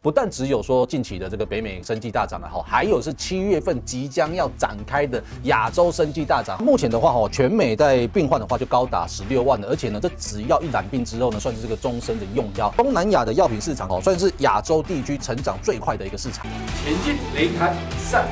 不但只有说近期的这个北美生计大涨了哈，还有是七月份即将要展开的亚洲生计大涨。目前的话哈，全美在病患的话就高达十六万了，而且呢，这只要一染病之后呢，算是这个终身的用药。东南亚的药品市场哦，算是亚洲地区成长最快的一个市场。前进擂台赛，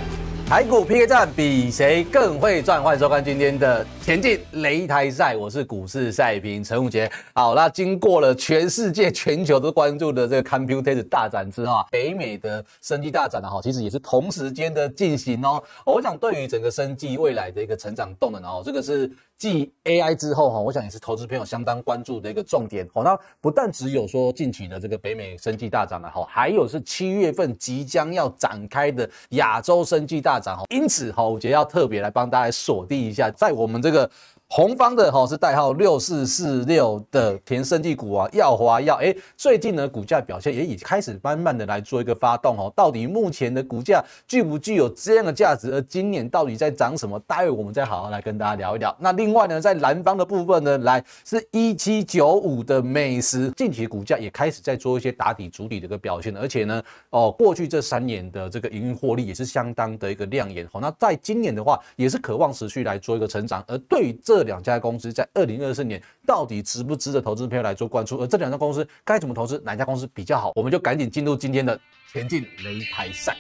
台股 PK 战，比谁更会赚？欢迎收看今天的。田径擂台赛，我是股市赛评陈武杰。好，那经过了全世界全球都关注的这个 Computes 大展之后，北美的生技大展呢，哈，其实也是同时间的进行哦。我想对于整个生技未来的一个成长动能哦，这个是继 AI 之后哈，我想也是投资朋友相当关注的一个重点哦。那不但只有说近期的这个北美生技大展了哈，还有是七月份即将要展开的亚洲生技大展哈。因此哈，我觉得要特别来帮大家锁定一下，在我们这个。个红方的哈是代号六四四六的田生地股啊，耀华耀哎，最近呢股价表现也已开始慢慢的来做一个发动哦。到底目前的股价具不具有这样的价值？而今年到底在涨什么？待会我们再好好来跟大家聊一聊。那另外呢，在蓝方的部分呢，来是一七九五的美食，近期股价也开始在做一些打底主底的一个表现，而且呢，哦，过去这三年的这个营运获利也是相当的一个亮眼。好，那在今年的话，也是渴望持续来做一个成长。而对于这这两家公司在二零二四年到底值不值得投资朋友来做关注？而这两家公司该怎么投资？哪家公司比较好？我们就赶紧进入今天的前进擂台赛。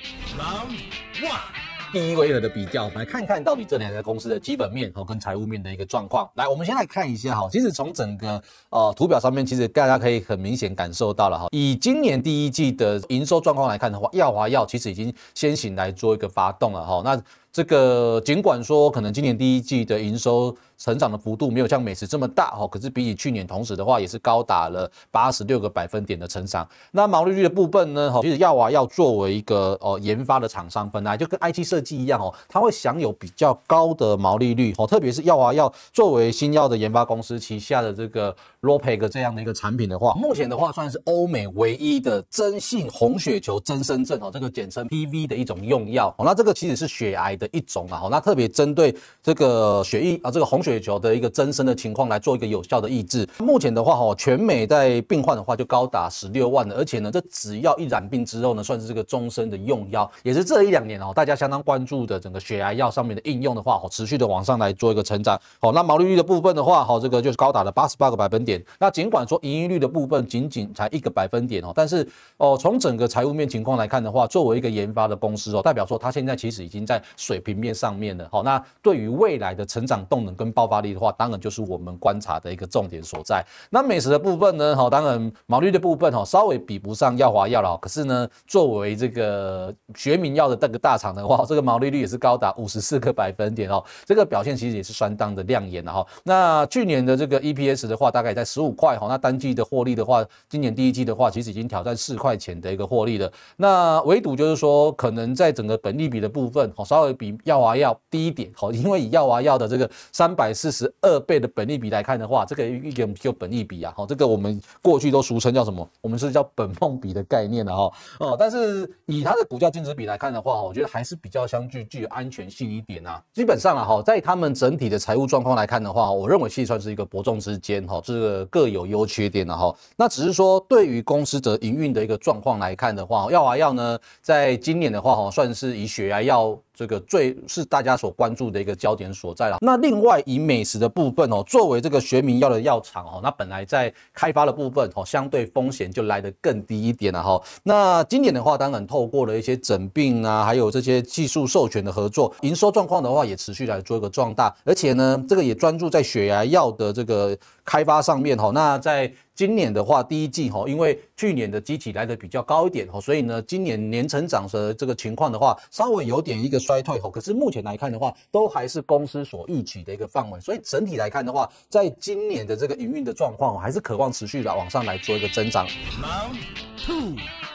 第一回合的比较，来看看到底这两家公司的基本面和跟财务面的一个状况。来，我们先来看一下哈，其实从整个呃图表上面，其实大家可以很明显感受到了哈，以今年第一季的营收状况来看的话，耀华药其实已经先行来做一个发动了哈，那。这个尽管说可能今年第一季的营收成长的幅度没有像美食这么大哈，可是比起去年同时的话也是高达了八十六个百分点的成长。那毛利率的部分呢，哈，其实药娃要作为一个哦研发的厂商，本来就跟 IT 设计一样哦，它会享有比较高的毛利率哦，特别是药娃要作为新药的研发公司旗下的这个 r o p e g 这样的一个产品的话，目前的话算是欧美唯一的真性红血球增生症哦，这个简称 PV 的一种用药哦，那这个其实是血癌的。一种啊，好，那特别针对这个血液啊，这个红血球的一个增生的情况来做一个有效的抑制。目前的话，哈，全美在病患的话就高达十六万了，而且呢，这只要一染病之后呢，算是这个终身的用药，也是这一两年哦，大家相当关注的整个血癌药上面的应用的话，哦，持续的往上来做一个成长。好，那毛利率的部分的话，好，这个就是高达了八十八个百分点。那尽管说盈余率的部分仅仅才一个百分点哦，但是哦，从整个财务面情况来看的话，作为一个研发的公司哦，代表说它现在其实已经在水。平面上面的，好，那对于未来的成长动能跟爆发力的话，当然就是我们观察的一个重点所在。那美食的部分呢，好，当然毛率的部分哈，稍微比不上耀华药了。可是呢，作为这个学民药的这个大厂的话，这个毛利率也是高达五十四个百分点哦，这个表现其实也是相当的亮眼的哈。那去年的这个 EPS 的话，大概在十五块哈，那单季的获利的话，今年第一季的话，其实已经挑战四块钱的一个获利了。那唯独就是说，可能在整个本利比的部分，稍微比。药娃药低一点，好，因为以药娃药的这个三百四十二倍的本利比来看的话，这个一点就本利比啊，好，这个我们过去都俗称叫什么？我们是叫本碰比的概念的哈哦。但是以它的股价净值比来看的话，我觉得还是比较相具具有安全性一点呐。基本上啊，哈，在他们整体的财务状况来看的话，我认为实算是一个伯仲之间哈，这个各有优缺点的哈。那只是说对于公司的营运的一个状况来看的话，药娃药呢，在今年的话哈，算是以血压药。这个最是大家所关注的一个焦点所在了。那另外以美食的部分哦，作为这个学名药的药厂哦，那本来在开发的部分哦，相对风险就来得更低一点了哈。那今年的话，当然透过了一些诊病啊，还有这些技术授权的合作，营收状况的话也持续来做一个壮大，而且呢，这个也专注在血癌药的这个。开发上面哈，那在今年的话，第一季哈，因为去年的机体来的比较高一点哈，所以呢，今年年成长的这个情况的话，稍微有点一个衰退哈。可是目前来看的话，都还是公司所预期的一个范围。所以整体来看的话，在今年的这个营运的状况，还是渴望持续的往上来做一个增长。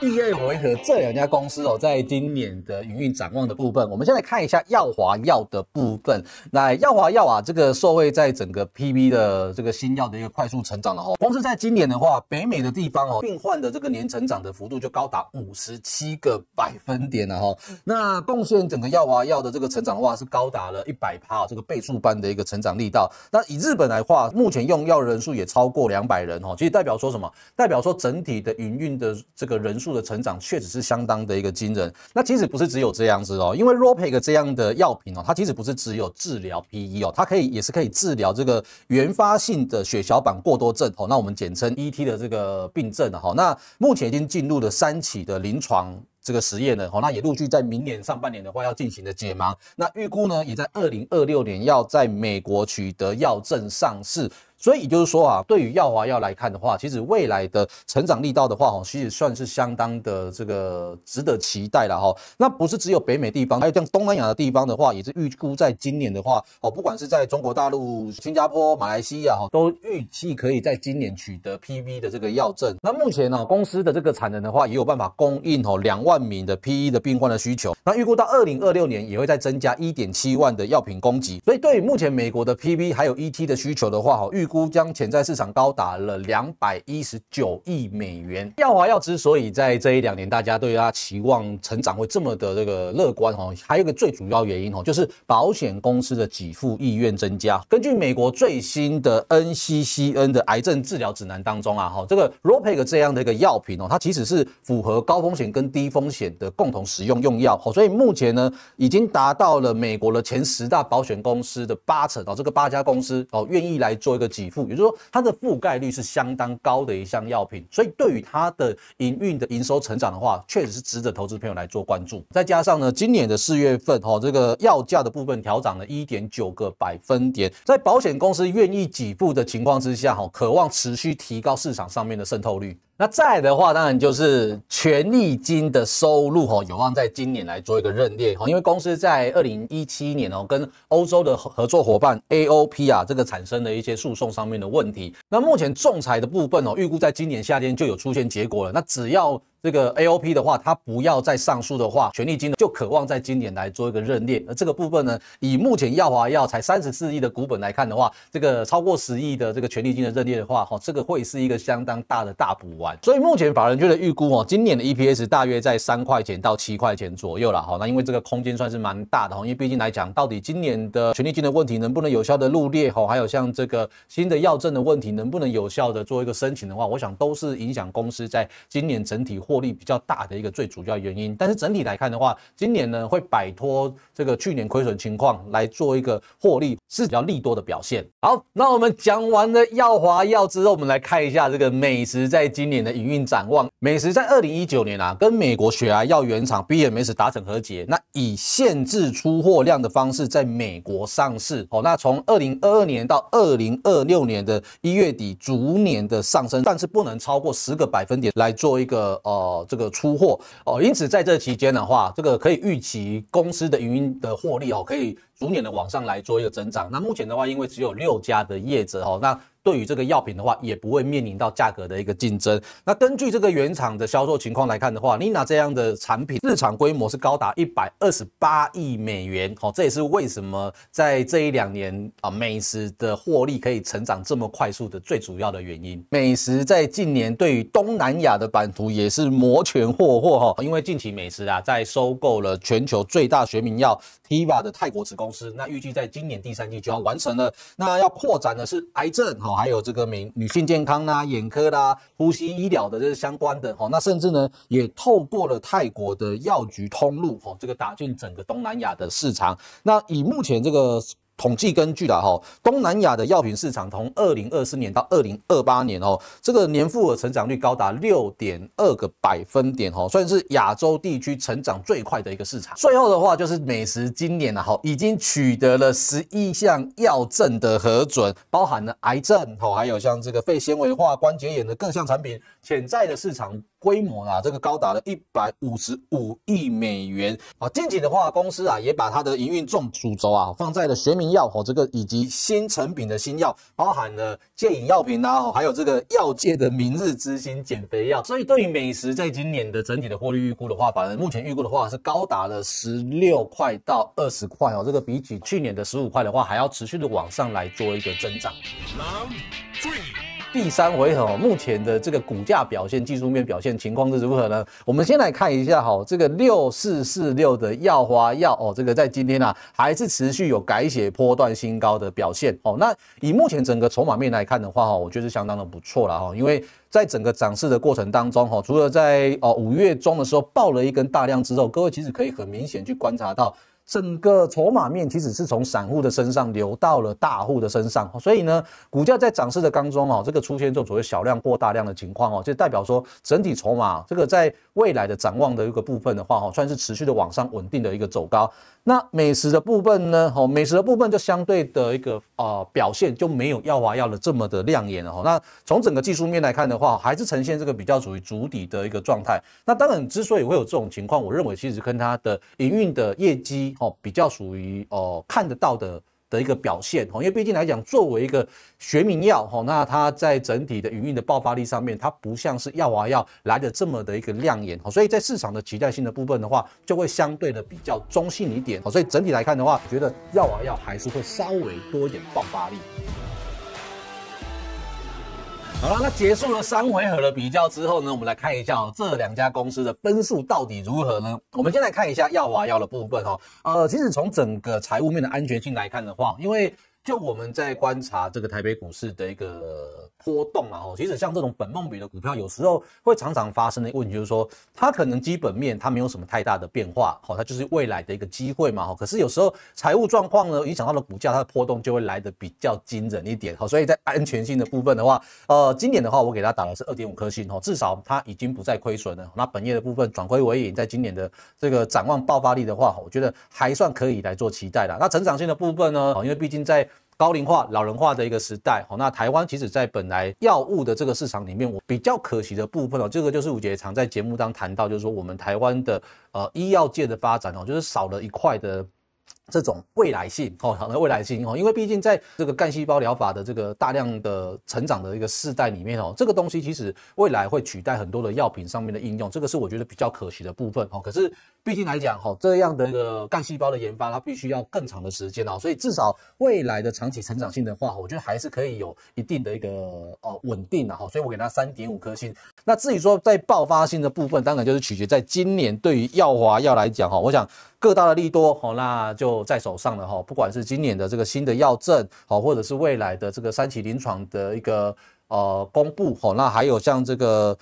第二回合，这两家公司哦，在今年的营运展望的部分，我们先来看一下耀华药的部分。那耀华药啊，这个受惠在整个 PB 的这个新药。的一个快速成长了哈，光是在今年的话，北美的地方哦，病患的这个年成长的幅度就高达五十七个百分点了哈。那贡献整个药啊药的这个成长的话，是高达了一百趴这个倍数般的一个成长力道。那以日本来话，目前用药人数也超过两百人哈，其实代表说什么？代表说整体的营运的这个人数的成长，确实是相当的一个惊人。那其实不是只有这样子哦，因为 r o p e g 这样的药品哦，它其实不是只有治疗 PE 哦，它可以也是可以治疗这个原发性的。血小板过多症，好，那我们简称 ET 的这个病症，好，那目前已经进入了三期的临床这个实验呢，好，那也陆续在明年上半年的话要进行的解盲，那预估呢，也在二零二六年要在美国取得药证上市。所以也就是说啊，对于耀华药来看的话，其实未来的成长力道的话，哈，其实算是相当的这个值得期待了哈。那不是只有北美地方，还有像东南亚的地方的话，也是预估在今年的话，哦，不管是在中国大陆、新加坡、马来西亚哈，都预计可以在今年取得 P V 的这个药证。那目前呢，公司的这个产能的话，也有办法供应哦两万名的 P E 的病患的需求。那预估到二零二六年也会再增加一点七万的药品供给。所以对于目前美国的 P V 还有 E T 的需求的话，哈预。估将潜在市场高达了两百一十九亿美元。耀华药之所以在这一两年，大家对它期望成长会这么的这个乐观哦，还有一个最主要原因哦，就是保险公司的给付意愿增加。根据美国最新的 NCCN 的癌症治疗指南当中啊，哈，这个 Ropeg 这样的一个药品哦，它其实是符合高风险跟低风险的共同使用用药哦，所以目前呢，已经达到了美国的前十大保险公司的八成哦，这个八家公司哦，愿意来做一个给。给付，也就是说它的覆盖率是相当高的一项药品，所以对于它的营运的营收成长的话，确实是值得投资朋友来做关注。再加上呢，今年的四月份哈，这个药价的部分调涨了一点九个百分点，在保险公司愿意给付的情况之下，哈，渴望持续提高市场上面的渗透率。那在的话，当然就是权利金的收入哦，有望在今年来做一个认列哦，因为公司在二零一七年哦，跟欧洲的合作伙伴 AOP 啊，这个产生了一些诉讼上面的问题。那目前仲裁的部分哦，预估在今年夏天就有出现结果了。那只要。这个 AOP 的话，它不要再上诉的话，权利金就渴望在今年来做一个认列。而这个部分呢，以目前耀华药才三十四亿的股本来看的话，这个超过十亿的这个权利金的认列的话，哈，这个会是一个相当大的大补丸。所以目前法人圈的预估哦，今年的 EPS 大约在三块钱到七块钱左右了。哦。那因为这个空间算是蛮大的哈，因为毕竟来讲，到底今年的权利金的问题能不能有效的入列哈，还有像这个新的药证的问题能不能有效的做一个申请的话，我想都是影响公司在今年整体。获利比较大的一个最主要原因，但是整体来看的话，今年呢会摆脱这个去年亏损情况来做一个获利是比较利多的表现。好，那我们讲完了耀华药之后，我们来看一下这个美食在今年的营运展望。美食在二零一九年啊，跟美国雪癌药原厂 BMS 达成和解，那以限制出货量的方式在美国上市。哦，那从二零二二年到二零二六年的一月底逐年的上升，但是不能超过十个百分点来做一个呃。哦，这个出货哦，因此在这期间的话，这个可以预期公司的营运的获利哦，可以逐年的往上来做一个增长。那目前的话，因为只有六家的业者哦，那。对于这个药品的话，也不会面临到价格的一个竞争。那根据这个原厂的销售情况来看的话，Nina 这样的产品日厂规模是高达一百二十八亿美元，哦，这也是为什么在这一两年啊，美食的获利可以成长这么快速的最主要的原因。美食在近年对于东南亚的版图也是摩拳霍霍哈，因为近期美食啊，在收购了全球最大学名药 t i v a 的泰国子公司，那预计在今年第三季就要完成了。那要扩展的是癌症哈。还有这个女女性健康啦、眼科啦、呼吸医疗的这些相关的哦，那甚至呢也透过了泰国的药局通路哦，这个打进整个东南亚的市场。那以目前这个。统计根据啦哈，东南亚的药品市场从二零二四年到二零二八年哦，这个年复合增长率高达六点二个百分点哦，算是亚洲地区成长最快的一个市场。最后的话就是，美时今年啊哈，已经取得了十一项药证的核准，包含了癌症哦，还有像这个肺纤维化、关节炎的各项产品，潜在的市场规模啊，这个高达了一百五十五亿美元啊。近期的话，公司啊也把它的营运重主轴啊放在了学名。药哦，这个以及新成品的新药，包含了戒瘾药品，然后还有这个药界的明日之星减肥药，所以对于美食在今年的整体的获利预估的话，反正目前预估的话是高达了十六块到二十块哦，这个比起去年的十五块的话，还要持续的往上来做一个增长。第三回合目前的这个股价表现、技术面表现情况是如何呢？我们先来看一下哈，这个六四四六的药华药哦，这个在今天呢还是持续有改写波段新高的表现哦。那以目前整个筹码面来看的话哈，我觉得是相当的不错了哈，因为在整个涨势的过程当中哈，除了在哦五月中的时候爆了一根大量之后，各位其实可以很明显去观察到。整个筹码面其实是从散户的身上流到了大户的身上，所以呢，股价在涨势的当中哦，这个出现这种所谓小量过大量的情况哦，就代表说整体筹码这个在未来的展望的一个部分的话哦，算是持续的往上稳定的一个走高。那美食的部分呢？哦，美食的部分就相对的一个呃表现就没有耀华要的这么的亮眼了哈。那从整个技术面来看的话，还是呈现这个比较属于足底的一个状态。那当然，之所以会有这种情况，我认为其实跟它的营运的业绩哦比较属于哦看得到的。的一个表现，哈，因为毕竟来讲，作为一个学名药，哈，那它在整体的营运的爆发力上面，它不像是药华药来的这么的一个亮眼，哈，所以在市场的期待性的部分的话，就会相对的比较中性一点，所以整体来看的话，觉得药华药还是会稍微多一点爆发力。好了，那结束了三回合的比较之后呢，我们来看一下这两家公司的分数到底如何呢？我们先来看一下耀华耀的部分哦。呃，其实从整个财务面的安全性来看的话，因为就我们在观察这个台北股市的一个。波动啊，哦，其实像这种本梦比的股票，有时候会常常发生的问题就是说，它可能基本面它没有什么太大的变化，好，它就是未来的一个机会嘛，哈。可是有时候财务状况呢影响到了股价，它的波动就会来的比较惊人一点，好，所以在安全性的部分的话，呃，今年的话我给它打的是二点五颗星，哈，至少它已经不再亏损了。那本业的部分转亏为盈，在今年的这个展望爆发力的话，我觉得还算可以来做期待的。那成长性的部分呢，因为毕竟在高龄化、老人化的一个时代，好，那台湾其实，在本来药物的这个市场里面，我比较可惜的部分哦，这个就是吴杰常在节目当谈到，就是说我们台湾的呃医药界的发展哦，就是少了一块的。这种未来性哦，好的未来性哦，因为毕竟在这个干细胞疗法的这个大量的成长的一个世代里面哦，这个东西其实未来会取代很多的药品上面的应用，这个是我觉得比较可惜的部分哦。可是毕竟来讲哈，这样的一个干细胞的研发，它必须要更长的时间哦，所以至少未来的长期成长性的话，我觉得还是可以有一定的一个哦稳定的哈，所以我给它三点五颗星。那至于说在爆发性的部分，当然就是取决在今年对于药华药来讲哈，我想各大的利多哦，那就。在手上的哈，不管是今年的这个新的药证，好，或者是未来的这个三期临床的一个呃公布，好，那还有像这个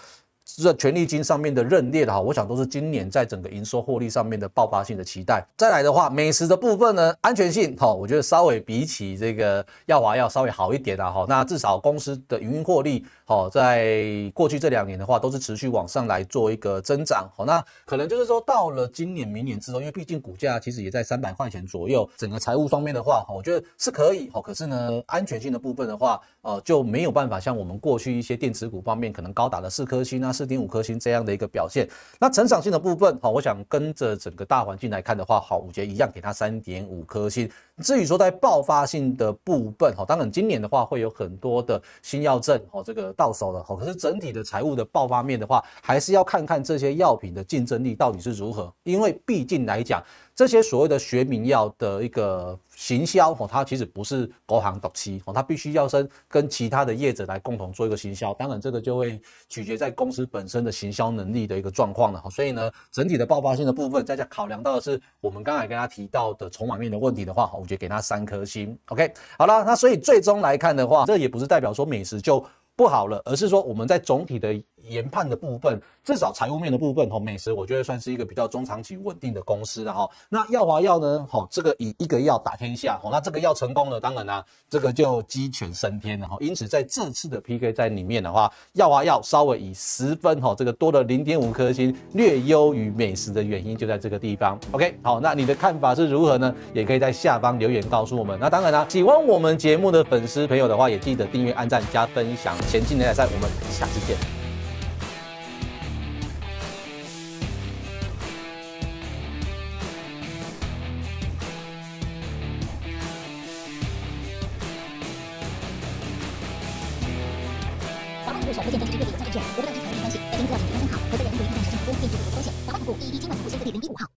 这权利金上面的认列的哈，我想都是今年在整个营收获利上面的爆发性的期待。再来的话，美食的部分呢，安全性哈，我觉得稍微比起这个药华要稍微好一点的哈，那至少公司的营运获利。好，在过去这两年的话，都是持续往上来做一个增长。好，那可能就是说到了今年、明年之后，因为毕竟股价其实也在三百块钱左右，整个财务方面的话，哈，我觉得是可以。好，可是呢，安全性的部分的话，呃，就没有办法像我们过去一些电池股方面，可能高达了四颗星、啊、四点五颗星这样的一个表现。那成长性的部分，哦，我想跟着整个大环境来看的话，好，我觉得一样给它三点五颗星。至于说在爆发性的部分，哈，当然今年的话会有很多的新药证，哦，这个。到手了好，可是整体的财务的爆发面的话，还是要看看这些药品的竞争力到底是如何，因为毕竟来讲，这些所谓的学名药的一个行销，哈，它其实不是国行独期，它必须要跟其他的业者来共同做一个行销，当然这个就会取决在公司本身的行销能力的一个状况了，所以呢，整体的爆发性的部分，大家考量到的是我们刚才跟他提到的筹码面的问题的话，我觉得给他三颗星，OK，好了，那所以最终来看的话，这也不是代表说美食就。不好了，而是说我们在总体的。研判的部分，至少财务面的部分，哈，美食我觉得算是一个比较中长期稳定的公司了哈。那药华药呢，哈，这个以一个药打天下，哈，那这个药成功了，当然啦，这个就鸡犬升天了哈。因此在这次的 PK 在里面的话，药华药稍微以十分哈这个多了零点五颗星略优于美食的原因就在这个地方。OK，好，那你的看法是如何呢？也可以在下方留言告诉我们。那当然啦，喜欢我们节目的粉丝朋友的话，也记得订阅、按赞、加分享，前进的赛，我们下次见。